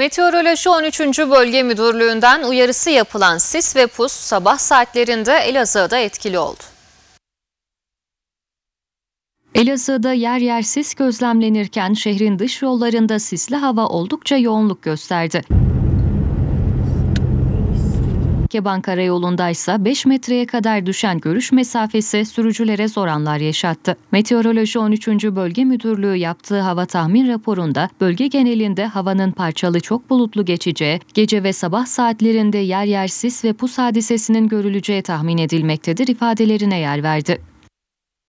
Meteoroloji 13. Bölge Müdürlüğü'nden uyarısı yapılan sis ve pus sabah saatlerinde Elazığ'da etkili oldu. Elazığ'da yer yer sis gözlemlenirken şehrin dış yollarında sisli hava oldukça yoğunluk gösterdi. Akkeban Karayolu'ndaysa 5 metreye kadar düşen görüş mesafesi sürücülere zor anlar yaşattı. Meteoroloji 13. Bölge Müdürlüğü yaptığı hava tahmin raporunda bölge genelinde havanın parçalı çok bulutlu geçeceği, gece ve sabah saatlerinde yer yer sis ve pus hadisesinin görüleceği tahmin edilmektedir ifadelerine yer verdi.